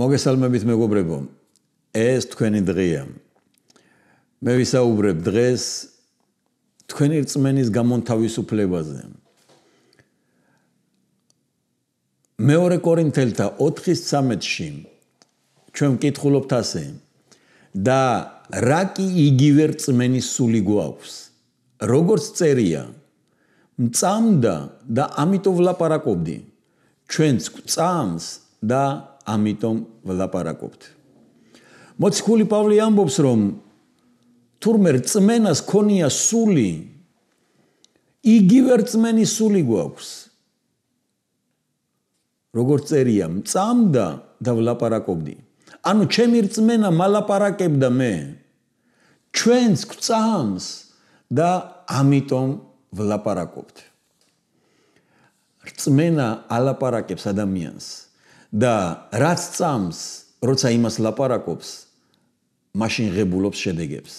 მოგესალმებით მეგობრებო. ეს თქვენი დღეა. მე ვისაუბრებ დღეს თქვენი რწმენის გამონთავისუფლებაზე. მეორე კორინთელთა 4:13-ში ჩვენ მკითხულობთ ასე: და რა კი იგივე რწმენის სული გვაქვს? როგორც წერია: მწამდა და ამიტომ ვლაპარაკობდი ჩვენს წამს და ამიტომ ვლაპარაკობთ. მოციქული პავლე ამბობს, რომ თურმე რწმენას ქონია სული, იგივე რწმენის სული გვაქვს. როგორ წერია, მწამდა და ვლაპარაკობდი. ანუ ჩემი რწმენა მალაპარაკებდა მე ჩვენს გწამს და ამიტომ ვლაპარაკობთ. რწმენა ალაპარაკებს ადამიანს. და რაც წამს, როცა იმას ლაპარაკობს, მაშინ ღებულობს შედეგებს.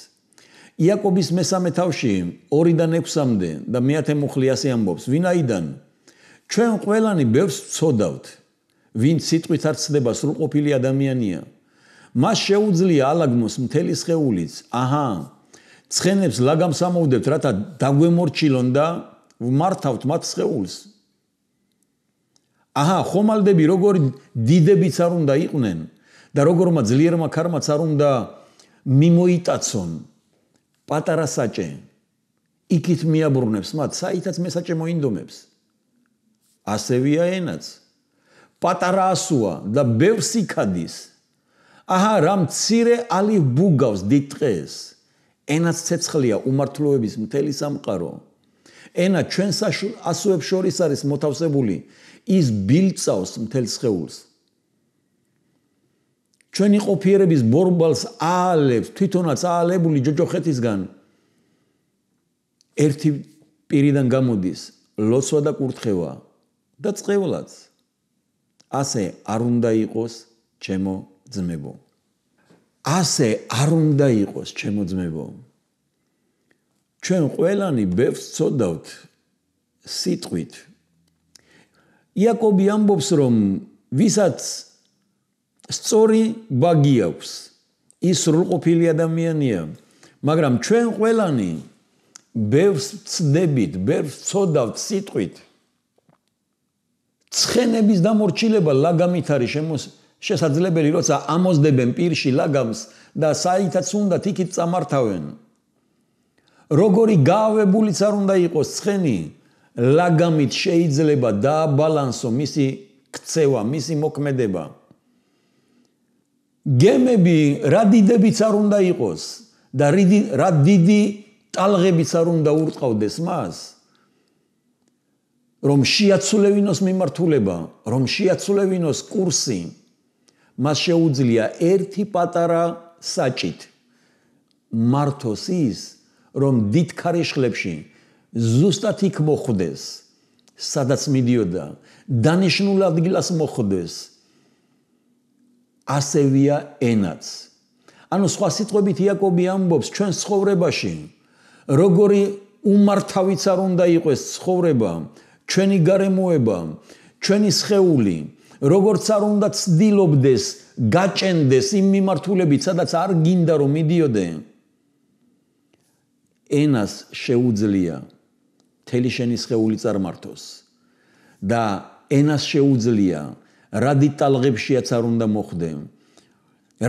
იაკობის მესამე თავში 2-დან 6-მდე და მეათე მუხლი ასე ამბობს: ვინაიდან ჩვენ ყველანი ბევრს ვწოდავთ, ვინ სიტყვით არ ცდება სრულყოფილი ადამიანია, მას შეუძლია ალაგნოს მთელი შეულიც. აჰა. ცხენებს ლაგამს ამოვდებთ, რათა დაგვემორჩილონ და ვმართავთ მათ შეულს, აჰა, ხომალდები როგორ დიდებიც არ უნდა იყვნენ და როგორმა ძლიერმა karma-ც არ უნდა მიმოიტაცონ პატარა საჭე იქით მიაბრუნებს მათ, საითაც მე საჭე მოინდომებს. ასევია ენაც. პატარა ასოა და ბევრსი ქადის. აჰა, რამ ცირე ალი ბუგავს დიდ დღეს. ენაც ცეცხლია უმართლოების მთელი სამყარო. ენა ჩვენს ასოებს შორის არის მოთავსებული ის ბილწავს მთელ შეულს ჩვენი ყოფიერების ბორბალს აალებს თვითონაც აალებული ჯოჯოხეთისგან ერთი პირიდან გამოდის ლოცვა და კურთხევა და წევლაც ასე არ უნდა იყოს ჩემო ძმებო ასე არ უნდა იყოს ჩემო ძმებო ჩვენ ყველანი ბევრს წოდავთ სიტყვით იაკობი ამბობს რომ ვისაც სწორი ბაგი აქვს ის სრულყოფილი ადამიანია მაგრამ ჩვენ ყველანი ბევრს წდებით ბევრს წოდავთ სიტყვით ცხენების დამორჩილება ლაგამით არის შესაძლებელი როცა ამოსდებენ პირში ლაგამს და საითაც უნდა თიქით წამართავენ როგორი გაავებულიც არ უნდა იყოს ცხენი ლაგამით შეიძლება დააბალანსო მისი ქცევა, მისი მოქმედება. გემები რა დიდებიც არ უნდა იყოს და რა დიდი ტალღებიც არ უნდა ურტყავდეს მას რომ შეაცვლევინოს მიმართულება, რომ შეაცვლევინოს კურსი, მას შეუძლია ერთი პატარა საჭით მართოს ის, რომ დითქარიშხლებში ზუსტად იქ მოხვდეს სადაც მიდიოდა დანიშნულ ადგილას მოხვდეს ასევია ენაც ანუ სხვა სიტყვებით იაკობი ამბობს ჩვენ ცხოვრებაში როგორი უმართავიც არ უნდა იყოს ცხოვრება ჩვენი გარემოება ჩვენი სხეული როგორც არ უნდა ცდილობდეს გაჭენდეს იმ მიმართულებით სადაც არ გინდა რომ მიდიოდე ენას შეუძლია თელი შენი შეული წარმართოს და ენას შეუძლია რა დიტალღებშიაც არ უნდა მოხდე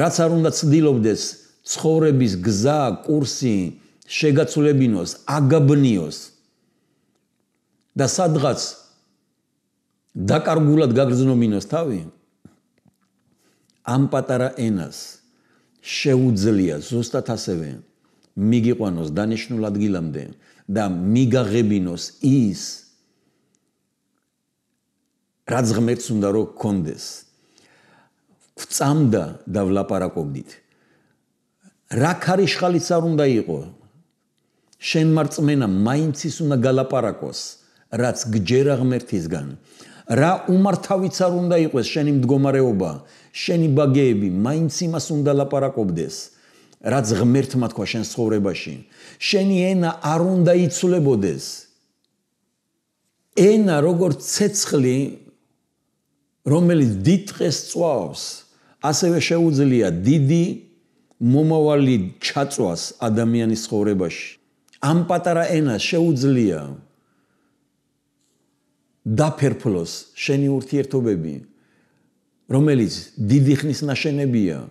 რაც არ უნდა ცდილობდეს ცხოვრების გზა კურსი შეგაცვლებინოს აგაბნიოს და სადღაც დაკარგულად გაგრძნობინოს თავი ამ პატარა ენას შეუძლია ზუსტად ასევე მიგიყვანოს დანიშნულ ადგილამდე და მიგაღებინოს ის რაც ღმერთს უნდა რომ გქონდეს წამდა და ვლაპარაკობდით რა ქარიშხალიც არ უნდა იყო შენ მარწმენა მაინც ის უნდა გალაპარაკოს რაც გჯერა ღმერთისგან რა უმართავიც არ უნდა იყოს შენი მდგომარეობა შენი ბაგეები მაინც იმას უნდა ლაპარაკობდეს რაც ღმერთმა თქვა შენ ცხოვრებაში შენი ენა არ უნდა იცვლებოდეს ენა როგორც ცეცხლი რომელიც დიდხეს წვავს ასევე შეუძლია დიდი მომავალი ჩაწვას ადამიანის ცხოვრებაში ამ პატარა ენას შეუძლია დაფერფლოს შენი ურთიერთობები რომელიც დიდი ხნის ნაშენებია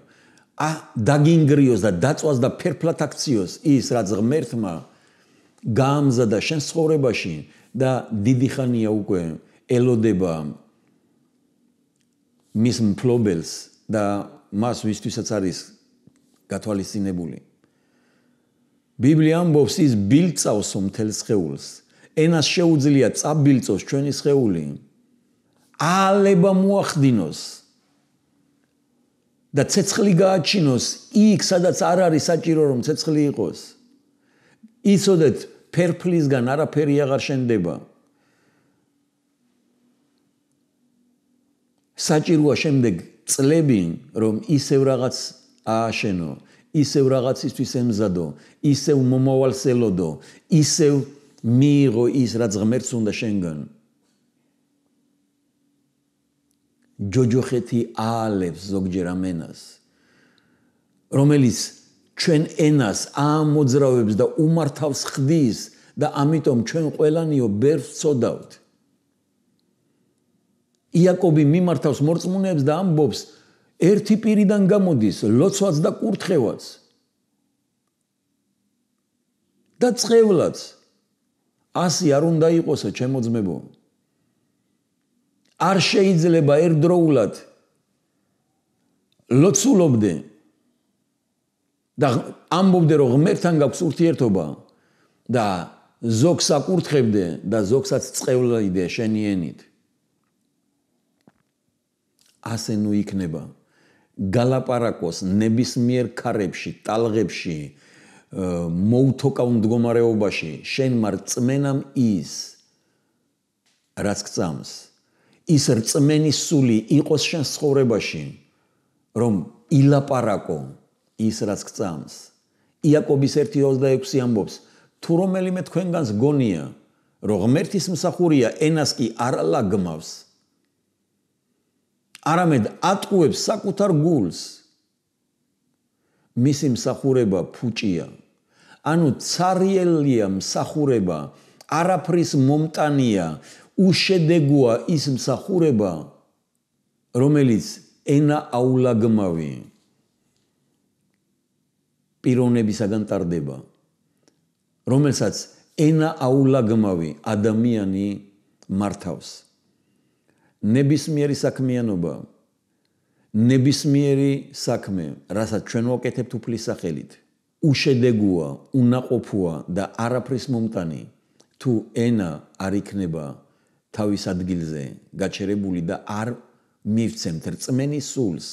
ა დაგინგრიოს და დაწვას და ფერფლად აქციოს ის რაც ღმერთმა გამზადა შენ ცხოვრებაში და დიდი ხანია უკვე ელოდება მის მფლობელს და მას ვისთვისაც არის გათვალისწინებული ბიბლია ამბობს ის ბილწავს მთელ შეულს ენას შეუძლია წაბილწოს ჩვენი შეული აალება მოახდინოს და ცეცხლი გააჩინოს იქ სადაც არ არის საჭირო რომ ცეცხლი იყოს იცოდეთ ფერფლისგან არაფერი აღარ შენდება საჭიროა შემდეგ წლები რომ ისევ რაღაც ააშენო ისევ რაღაცისთვის ემზადო ისევ მომავალს ელოდო ისევ მიიღო ის რაც ღმერთს უნდა შენგან ჯოჯოხეთი აალებს ზოგჯერ ამენას რომელიც ჩვენ ენას ამოძრავებს და უმართავს ხდის და ამიტომ ჩვენ ყველანიო ბერს წოდავთ იაკობი მიმართავს მორწმუნეებს და ამბობს ერთი პირიდან გამოდის ლოცვაც და კურთხევაც და წევლაც ასი არ უნდა იყოსო ჩემო ძმებო არ შეიძლება ერთდროულად ლოცულობდე და ამბობდე რომ ღმერთთან გაქვს ურთიერთობა და ზოგს აკურთხებდე და ზოგსაც წევლიდე შენიენით ასე ნუ იქნება галапаракос небесмир карებში талღებში მოუთოკა მდგომარეობაში შენ მარ წმენამ ის რაც გწამს ის რწმენის სული იყოს შენ ცხოვრებაში რომ ილაპარაკო ის რაც გწამს იაკობის 1:26 ამბობს თუ რომელიმე თქვენგანს გონია რომ ღმერთის მსახურია ენას კი არ ალაგმავს არამედ ატყუებს საკუთარ გულს მისი მსახურება ფუჭია ანუ цаრიელია მსახურება არაფრის მომტანია უშედეგოა ის მსახურება რომელიც ენა აულაგმავი პიროვნებისაგან tardeba რომელსაც ენა აულაგმავი ადამიანი მართავს ნებისმიერი საქმიანობა ნებისმიერი საქმე რასაც ჩვენ ვაკეთებთ უფლის სახელით უშედეგოა უნაყოფოა და არაფრის მომტანი თუ ენა არ იქნება თავის ადგილზე გაჩერებული და არ მივცემთ რწმენის სულს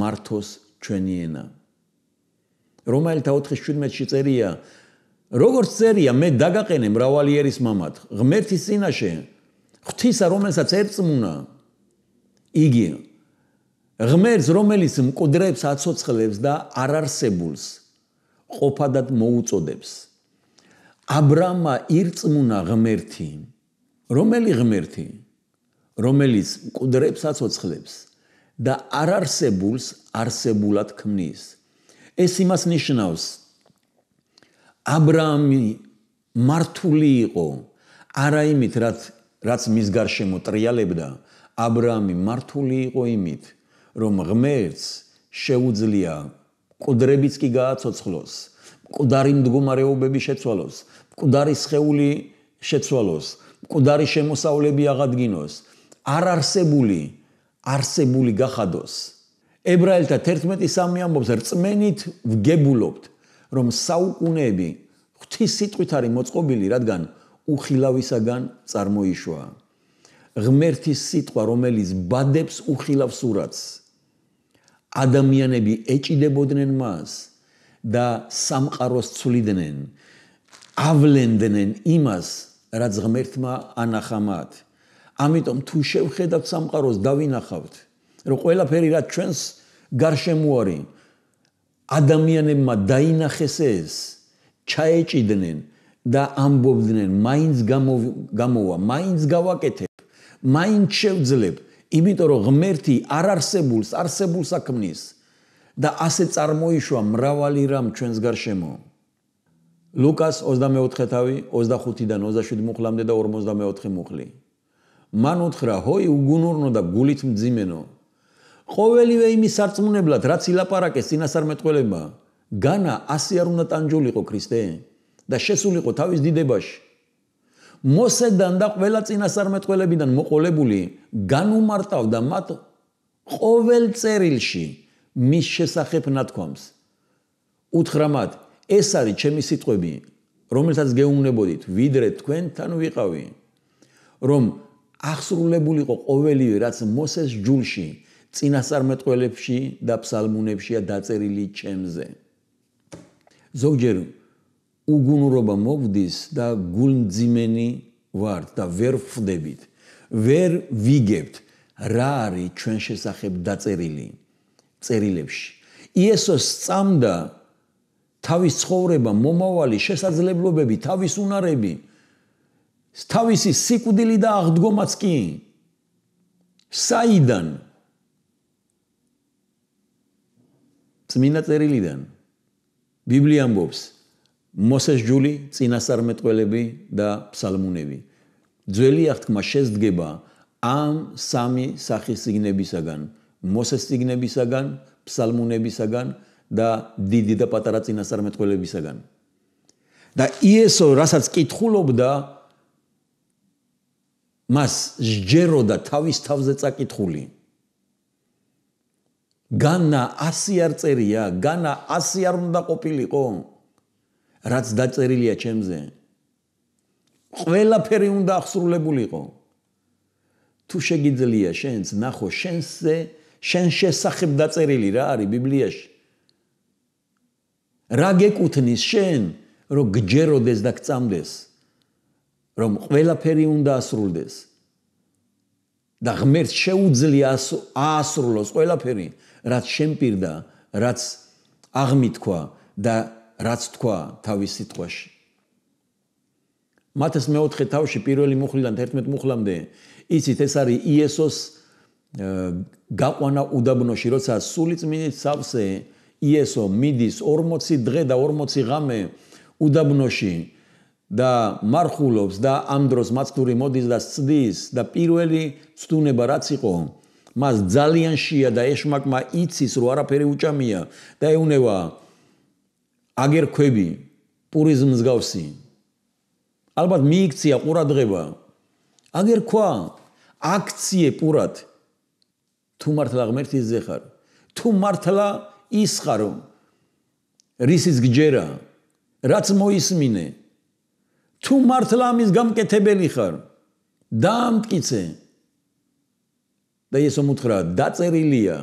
მართოს ჩვენი ენა. რომაელთა 4:17-ში წერია როგორც წერია მე დაგაყენე მრავალი ერის მამად ღმერთის წინაშე ღთისა რომელსაც ერწმუნა იგი ღმერთს რომელიც მკუდრებს აცოცხლებს და არარსებულს ყოფადად მოუწოდებს ა ブラ მა ერწმუნა ღმერთი რომელი ღმერთი რომელიც მკვდრებსაც ოცხლებს და არარსებულს არსებულად ქმნის ეს იმას ნიშნავს ა ブラ ამი მართული იყო არა იმით რაც რაც მის გარშემო ტრიალებდა ა ブラ ამი მართული იყო იმით რომ ღმერთს შეუძლია მკვდრებიც კი გააცოცხლოს მკვდარი მდგომარეობები შეცვალოს მკვდარი შეული შეცვალოს მკვდარი შემოსავლები აღადგინოს, არ არსებული არსებული გახადოს. ებრაელთა 11:3-ი ამბობს, რწმენით ვგებულობთ, რომ საუკუნეები ღვთის სიტყვით არის მოწყობილი, რადგან უხილავისაგან წარმოიშვა. ღმერთის სიტყვა, რომელიც ბადებს უხილავს ურაც. ადამიანები ეჭიდებოდნენ მას და სამყაროს ცვლიდნენ. ავლენდნენ იმას, რაც ღმერთმა ანახა მათ. ამიტომ თუ შევხედავთ სამყაროს და ვინახავთ, რომ ყველაფერი რაც ჩვენს გარშემო არის, ადამიანებმა დაინახეს ეს, ჩაეჭიდნენ და ამბობდნენ, მაინც გამოვა, მაინც გავაკეთებ, მაინც შევძლებ, იმიტომ რომ ღმერთი არ არსებულს, არსებულს აკმნის და ასე წარმოიშვა მრავალი რამ ჩვენს გარშემო. ლუკას 24 თავი 25-დან 27 მუხლამდე და 54 მუხლი. მან უთხრა, ჰოი უგუნურნო და გულით მძიმენო. ყოველივე იმის არწმუნებლად, რაც ილაპარაკეს წინასარმეტყველებმა, განა ასე არ უნდა ტანჯულიყო ქრისტე და შესულიყო თავის დიდებაში. მოსედან და ყველა წინასარმეტყველებიდან მოყოლებული განუმარტავდა მათ ყოველ წერილში მის შესახებ ნათქვამს. უთხრა მათ ეს არის ჩემი სიტყვები, რომელსაც გეუბნებოდით, ვიდრე თქვენთან ვიყავი, რომ აღსრულებულიყო ყოველივე, რაც მოსეს ჯულში, წინასწარმეტყველებში და ფსალმუნებშია დაწერილი ჩემზე. ზოგჯერ უგუნურობა მოვდის და გულმძიმენი ვარ და ვერ ვფდებით, ვერ ვიგებთ რა არის ჩვენ შესახებ დაწერილი წერილებში. იესოს წამდა თავის ცხოვრება, მომავალი, შესაძლებლობები, თავის უნარები, თავისი სიკვდილი და აღდგომაც კი. საიდან? წმინდა წერილიდან. ბიბლია ამბობს: მოსეს ჯული, წინასწარმეტყველები და ფსალმუნები. ძველი აღთქმა შეძგება ამ სამი სახის სიგნებისაგან: მოსეს სიგნებისაგან, ფსალმუნებისაგან, და დიდი და პატარა წინასწარმეტყველებისაგან. და იესო რასაც კითხულობდა მას ჯეროდა თავის თავზე წაკითხული. განა 100 არ წერია, განა 100 არ უნდა ყოფილიყო. რაც დაწერილია ჩემზე. ყველაფერი უნდა ახსრულებულიყო. თუ შეგიძლია შენს ნახო შენზე შენ შესახებ დაწერილი რა არის ბიბლიაში. რა გეკუთნის შენ რომ გჯეროდეს და გწამდეს რომ ყველაფერი უნდა ასრულდეს და ღმერთ შეუძლია ასრულოს ყველაფერი რაც შენ პირდა რაც აღმithქვა და რაც თქვა თავის სიტყვაში მათეს მეოთხე თავში პირველი მუხლიდან 11 მუხლამდე იცით ეს არის იესოს გაყვანა უდაბნოში როცა სული წმინდა სავსე იესო მიდის 40 დღე და 40 ღამე უდაბნოში და მარხულობს და ამ დროს მაცდური მოდის და სწდის და პირველი ცდუნება რაც იყო მას ძალიან შია და ეშმაკმა იცის რომ არაფერი უჭამია და ეუნება აგერქვები პურიზმს გავსი ალბათ მიიქცია ყურადღება აგერქვა აქციე პურად თუ მართლა ღმერთის ზეხარ თუ მართლა ის ხარ რომ რისის გჯერა რაც მოისმინე თუ მართლა ამის გამკეთებელი ხარ დაამტკიცე და ესო მოთხრა დაწერილია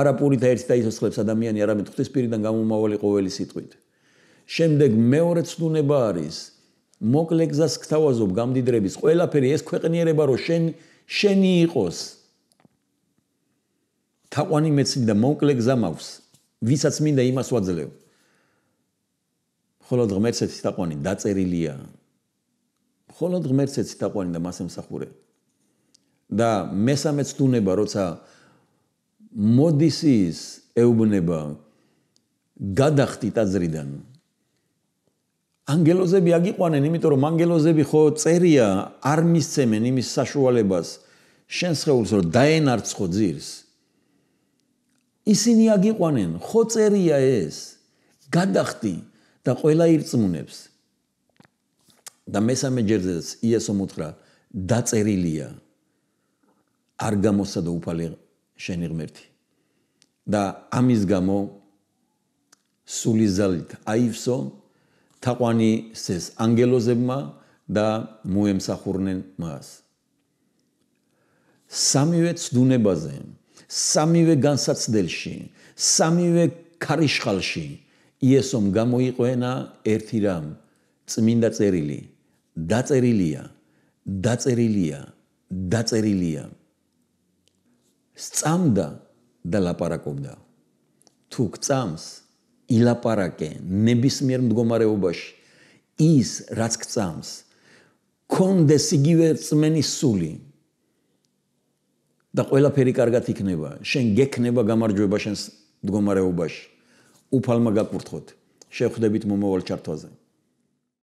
არაპური და ერთი და ისო ხლებს ადამიანი არამედ ღვთისპირიდან გამომავალი ყოველი სიტყვით შემდეგ მეორე ცნუნება არის მოკლე გზას გთავაზობ გამდიდრების ყველაფერი ეს ქვეყნიერება რო შენ შენი იყოს თაყვანი მეცი და მონკლე გზა მაქვს ვისაც მინდა იმას ვაძლევ ხოლო ღმერთსაც თაყვანი დაწერილია ხოლო ღმერთსაც თაყვანი და მას ემსახურე და მესამე ცდუნება როცა მოდისის ეუბნება გადახტი ტაძრიდან ანგელოზები აგიყვანენ იმიტომ რომ ანგელოზები ხო წერია არ მისცემენ იმის საშუალებას შენ შეხულს რომ დაენარცხო ძირს ისინი აგიყვანენ, ხო წერია ეს? გადახდი და ყველა ირწმუნებს. და მესამე ჯერზე იესო მოთხრა, დაწერილია. არ გამოსა და უფალი შენი ღმერთი. და ამის გამო სული ზალით აივსო თაყვანი ეს ანგელოზებმა და მოემსახურნენ მას. სამივე ძუნებაზე სამივე განსაცდელში, სამივე ქარიშხალში იესომ გამოიყვენა ერთი რამ, წმინდა წერილი. დაწერილია, დაწერილია, დაწერილია. სწამდა და ლაპარაკობდა. თუ გწამს, ილაპარაკე ნებისმიერ მდგომარეობაში ის რაც გწამს. კონდეს იგივე წმენის სული და ყველაფერი კარგად იქნება. შენ გექნება გამარჯვება შენს მდგომარეობაში. უფალმა გაკურთხოთ. შევხვდებით მომავალ ჩართვაზე.